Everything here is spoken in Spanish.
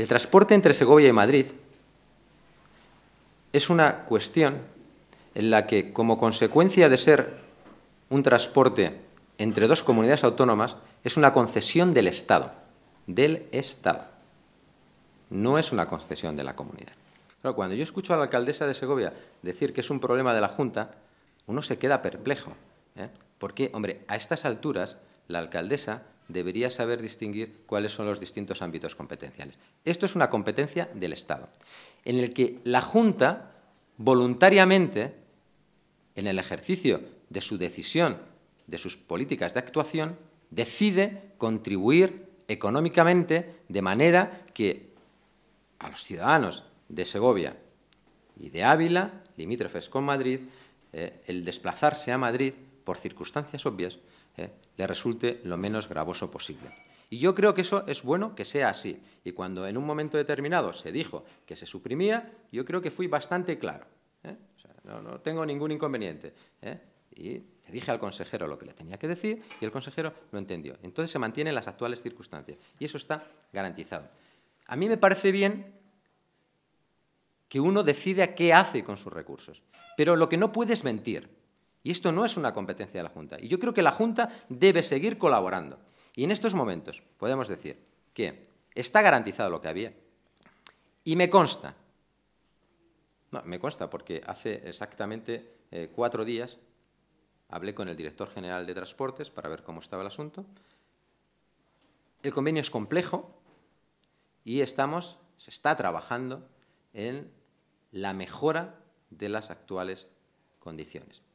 El transporte entre Segovia y Madrid es una cuestión en la que, como consecuencia de ser un transporte entre dos comunidades autónomas, es una concesión del Estado, del Estado. No es una concesión de la comunidad. Pero cuando yo escucho a la alcaldesa de Segovia decir que es un problema de la Junta, uno se queda perplejo. ¿eh? Porque, hombre, a estas alturas, la alcaldesa debería saber distinguir cuáles son los distintos ámbitos competenciales. Esto es una competencia del Estado, en el que la Junta voluntariamente, en el ejercicio de su decisión, de sus políticas de actuación, decide contribuir económicamente de manera que a los ciudadanos de Segovia y de Ávila, limítrofes con Madrid, eh, el desplazarse a Madrid por circunstancias obvias, eh, le resulte lo menos gravoso posible. Y yo creo que eso es bueno que sea así. Y cuando en un momento determinado se dijo que se suprimía, yo creo que fui bastante claro. Eh. no, tengo ningún inconveniente. Eh. Y le dije al consejero lo que le tenía que decir y el consejero lo entendió. Entonces se mantienen las actuales circunstancias y eso está garantizado. A mí me parece bien que uno decida qué hace con sus recursos, pero lo que no puede es mentir. Y esto no es una competencia de la Junta. Y yo creo que la Junta debe seguir colaborando. Y en estos momentos podemos decir que está garantizado lo que había. Y me consta, no, me consta porque hace exactamente eh, cuatro días hablé con el director general de Transportes para ver cómo estaba el asunto. El convenio es complejo y estamos, se está trabajando en la mejora de las actuales condiciones.